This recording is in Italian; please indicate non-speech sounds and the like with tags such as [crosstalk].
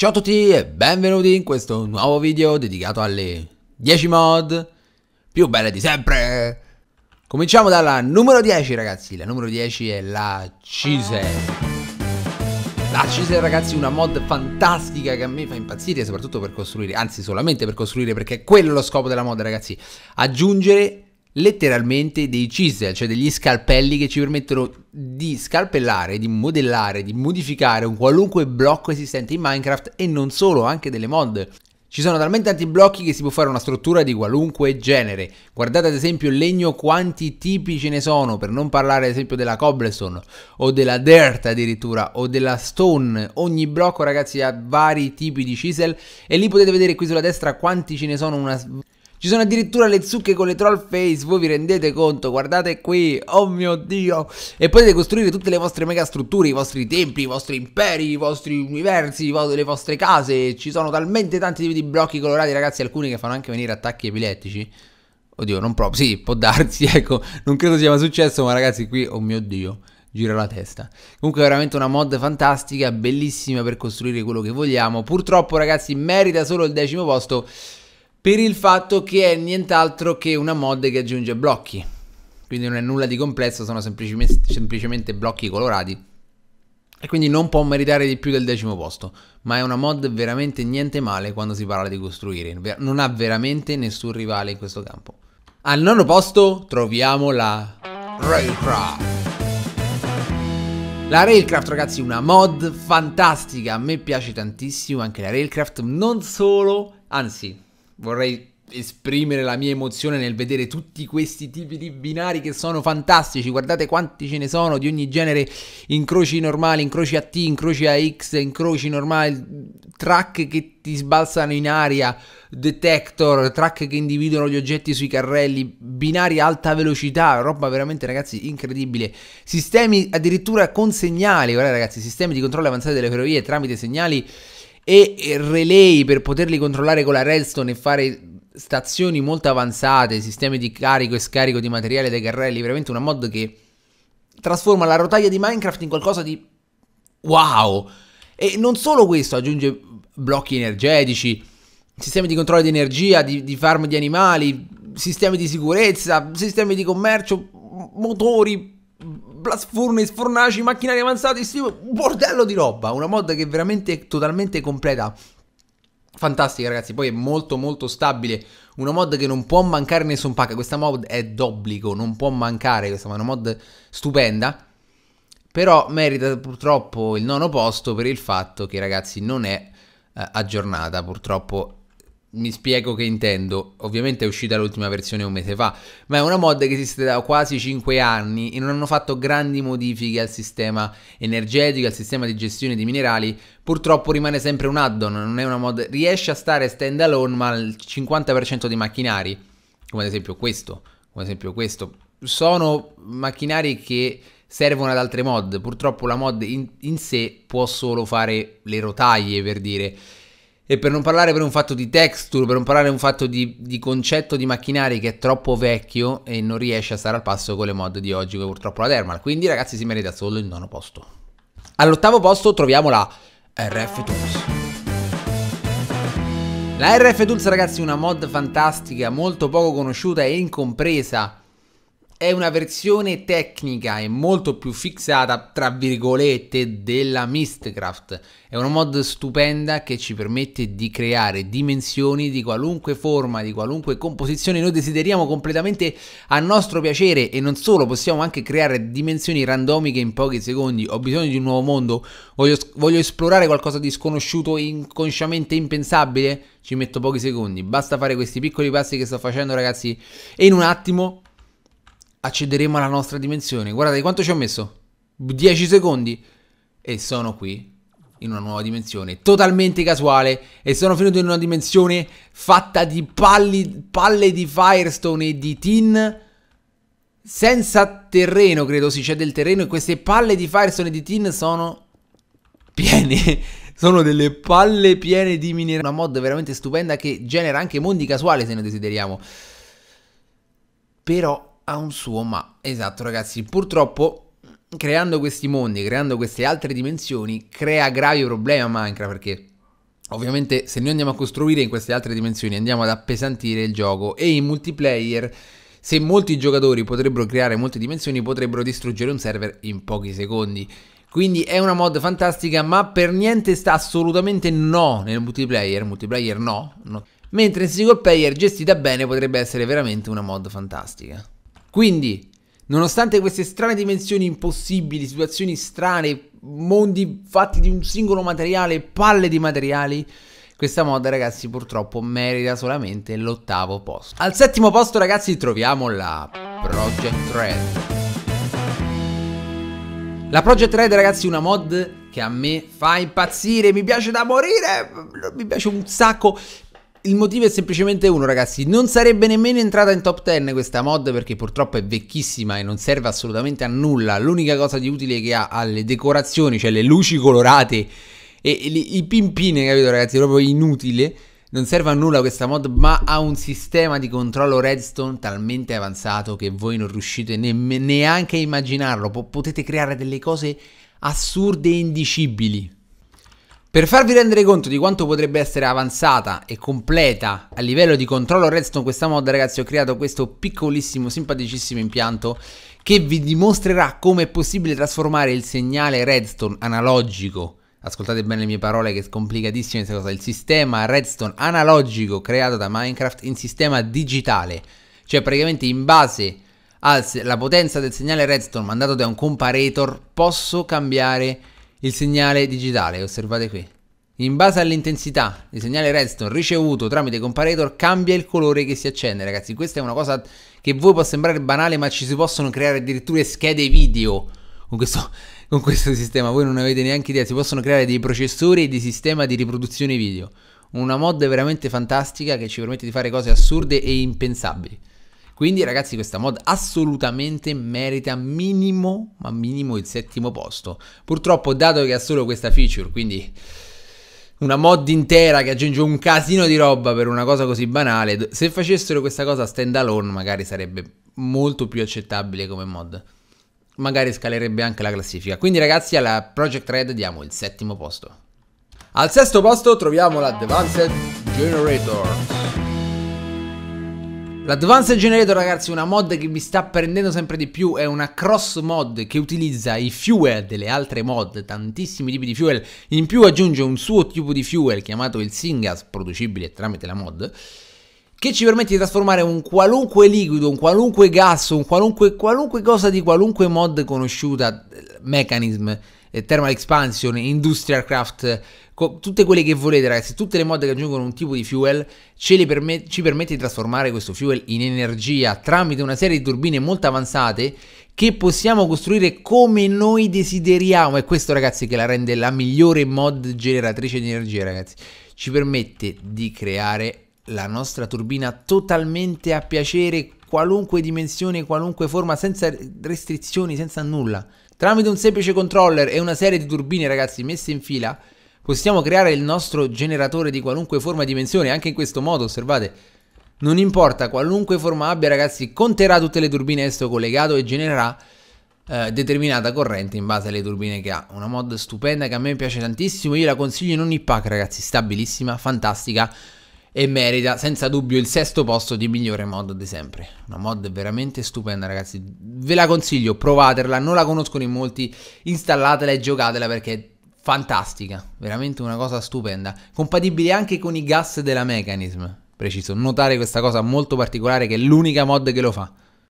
Ciao a tutti e benvenuti in questo nuovo video dedicato alle 10 mod più belle di sempre. Cominciamo dalla numero 10 ragazzi, la numero 10 è la Cise. La Cise ragazzi è una mod fantastica che a me fa impazzire soprattutto per costruire, anzi solamente per costruire perché quello è lo scopo della mod ragazzi, aggiungere letteralmente dei chisel, cioè degli scalpelli che ci permettono di scalpellare, di modellare, di modificare un qualunque blocco esistente in Minecraft e non solo, anche delle mod. Ci sono talmente tanti blocchi che si può fare una struttura di qualunque genere. Guardate ad esempio il legno quanti tipi ce ne sono, per non parlare ad esempio della cobblestone o della dirt addirittura o della stone. Ogni blocco ragazzi ha vari tipi di chisel e lì potete vedere qui sulla destra quanti ce ne sono una ci sono addirittura le zucche con le troll face, voi vi rendete conto? Guardate qui, oh mio dio! E potete costruire tutte le vostre mega strutture, i vostri templi, i vostri imperi, i vostri universi, le vostre case. Ci sono talmente tanti tipi di blocchi colorati, ragazzi, alcuni che fanno anche venire attacchi epilettici. Oddio, non proprio, sì, può darsi, [laughs] ecco, non credo sia mai successo, ma ragazzi qui, oh mio dio gira la testa. Comunque è veramente una mod fantastica, bellissima per costruire quello che vogliamo. Purtroppo ragazzi merita solo il decimo posto per il fatto che è nient'altro che una mod che aggiunge blocchi. Quindi non è nulla di complesso, sono semplicemente, semplicemente blocchi colorati. E quindi non può meritare di più del decimo posto, ma è una mod veramente niente male quando si parla di costruire. Non ha veramente nessun rivale in questo campo. Al nono posto troviamo la Railcraft. La Railcraft ragazzi è una mod fantastica, a me piace tantissimo anche la Railcraft, non solo, anzi vorrei esprimere la mia emozione nel vedere tutti questi tipi di binari che sono fantastici. Guardate quanti ce ne sono di ogni genere: incroci normali, incroci a T, incroci a X, incroci normali, track che ti sbalzano in aria, detector, track che individuano gli oggetti sui carrelli, binari a alta velocità, roba veramente ragazzi incredibile. Sistemi addirittura con segnali, guardate ragazzi, sistemi di controllo avanzato delle ferrovie tramite segnali e relay per poterli controllare con la redstone e fare stazioni molto avanzate, sistemi di carico e scarico di materiale dai carrelli, veramente una mod che trasforma la rotaia di Minecraft in qualcosa di wow. E non solo questo, aggiunge blocchi energetici, sistemi di controllo di energia, di, di farm di animali, sistemi di sicurezza, sistemi di commercio, motori, blast furnace, fornaci, macchinari avanzati, sti... bordello di roba, una mod che è veramente totalmente completa. Fantastica ragazzi, poi è molto molto stabile, una mod che non può mancare in nessun pack, questa mod è d'obbligo, non può mancare, questa è una mod stupenda, però merita purtroppo il nono posto per il fatto che ragazzi non è eh, aggiornata, purtroppo mi spiego che intendo, ovviamente è uscita l'ultima versione un mese fa, ma è una mod che esiste da quasi 5 anni e non hanno fatto grandi modifiche al sistema energetico, al sistema di gestione di minerali, purtroppo rimane sempre un add-on, non è una mod, riesce a stare stand alone ma al 50% dei macchinari, come ad esempio questo, come ad esempio questo, sono macchinari che servono ad altre mod. Purtroppo la mod in, in, sé può solo fare le rotaie, per dire. E per non parlare per un fatto di texture, per non parlare per un fatto di, di concetto di macchinari che è troppo vecchio e non riesce a stare al passo con le mod di oggi, che purtroppo la Thermal. Quindi ragazzi si merita solo il nono posto. All'ottavo posto troviamo la RF Tools. La RF Tools ragazzi è una mod fantastica, molto poco conosciuta e incompresa è una versione tecnica e molto più fissata, tra virgolette, della Mistcraft. È una mod stupenda che ci permette di creare dimensioni di qualunque forma, di qualunque composizione noi desideriamo completamente a nostro piacere e non solo, possiamo anche creare dimensioni randomiche in pochi secondi. Ho bisogno di un nuovo mondo, voglio, voglio esplorare qualcosa di sconosciuto, inconsciamente impensabile. Ci metto pochi secondi, basta fare questi piccoli passi che sto facendo ragazzi e in un attimo accederemo alla nostra dimensione. Guardate quanto ci ho messo? 10 secondi e sono qui in una nuova dimensione totalmente casuale e sono finito in una dimensione fatta di palli, palle di Firestone e di tin senza terreno, credo, sì, c'è del terreno e queste palle di Firestone e di tin sono piene [laughs] sono delle palle piene di minerali. Una mod veramente stupenda che genera anche mondi casuali se ne desideriamo. Però ha un suo ma. Esatto ragazzi, purtroppo creando questi mondi, creando queste altre dimensioni, crea gravi problemi a Minecraft perché ovviamente se noi andiamo a costruire in queste altre dimensioni andiamo ad appesantire il gioco e in multiplayer se molti giocatori potrebbero creare molte dimensioni potrebbero distruggere un server in pochi secondi. Quindi è una mod fantastica ma per niente sta assolutamente no nel multiplayer, multiplayer no. no. Mentre in single player gestita bene potrebbe essere veramente una mod fantastica. Quindi, nonostante queste strane dimensioni impossibili, situazioni strane, mondi fatti di un singolo materiale, palle di materiali, questa mod ragazzi purtroppo merita solamente l'ottavo posto. Al settimo posto ragazzi troviamo la Project Red. La Project Red ragazzi è una mod che a me fa impazzire, mi piace da morire, mi piace un sacco il motivo è semplicemente uno, ragazzi. Non sarebbe nemmeno entrata in top 10 questa mod perché purtroppo è vecchissima e non serve assolutamente a nulla. L'unica cosa di utile che ha alle decorazioni, cioè le luci colorate e, i pimpine, capito ragazzi? È proprio inutile. Non serve a nulla questa mod, ma ha un sistema di controllo redstone talmente avanzato che voi non riuscite neanche a immaginarlo. potete creare delle cose assurde e indicibili. Per farvi rendere conto di quanto potrebbe essere avanzata e completa a livello di controllo redstone questa mod ragazzi ho creato questo piccolissimo simpaticissimo impianto che vi dimostrerà come è possibile trasformare il segnale redstone analogico Ascoltate bene le mie parole che è complicatissima questa cosa, il sistema redstone analogico creato da Minecraft in sistema digitale, cioè praticamente in base alla potenza del segnale redstone mandato da un comparator posso cambiare il segnale digitale, osservate qui. In base all'intensità del segnale redstone ricevuto tramite comparator cambia il colore che si accende, ragazzi. Questa è una cosa che voi può sembrare banale, ma ci si possono creare addirittura schede video con questo, [laughs] con questo sistema. Voi non avete neanche idea, si possono creare dei processori e dei sistemi di riproduzione video. Una mod veramente fantastica che ci permette di fare cose assurde e impensabili. Quindi ragazzi questa mod assolutamente merita minimo, ma minimo il settimo posto. Purtroppo dato che ha solo questa feature, quindi una mod intera che aggiunge un casino di roba per una cosa così banale, se facessero questa cosa stand alone magari sarebbe molto più accettabile come mod. Magari scalerebbe anche la classifica. Quindi ragazzi alla Project Red diamo il settimo posto. Al sesto posto troviamo la l'Advanced Generator. L'Advanced Generator ragazzi è una mod che mi sta prendendo sempre di più, è una cross mod che utilizza i fuel delle altre mod, tantissimi tipi di fuel, in più aggiunge un suo tipo di fuel chiamato il syngas, producibile tramite la mod, che ci permette di trasformare un qualunque liquido, un qualunque gas, un qualunque, qualunque cosa di qualunque mod conosciuta, eh, mechanism, eh, thermal expansion, industrial craft, tutte quelle che volete ragazzi, tutte le mod che aggiungono un tipo di fuel permet ci permette di trasformare questo fuel in energia tramite una serie di turbine molto avanzate che possiamo costruire come noi desideriamo e questo ragazzi che la rende la migliore mod generatrice di energia ragazzi, ci permette di creare la nostra turbina totalmente a piacere qualunque dimensione, qualunque forma, senza restrizioni, senza nulla. Tramite un semplice controller e una serie di turbine, ragazzi, messe in fila, possiamo creare il nostro generatore di qualunque forma e dimensione, anche in questo modo, osservate. Non importa qualunque forma abbia, ragazzi, conterà tutte le turbine a esso collegato e genererà eh, determinata corrente in base alle turbine che ha. Una mod stupenda che a me piace tantissimo, io la consiglio in ogni pack, ragazzi, stabilissima, fantastica e merita senza dubbio il sesto posto di migliore mod di sempre. Una mod veramente stupenda ragazzi, ve la consiglio, provatela, non la conoscono in molti, installatela e giocatela perché è fantastica, veramente una cosa stupenda, compatibile anche con i gas della Mechanism, preciso, notare questa cosa molto particolare che è l'unica mod che lo fa.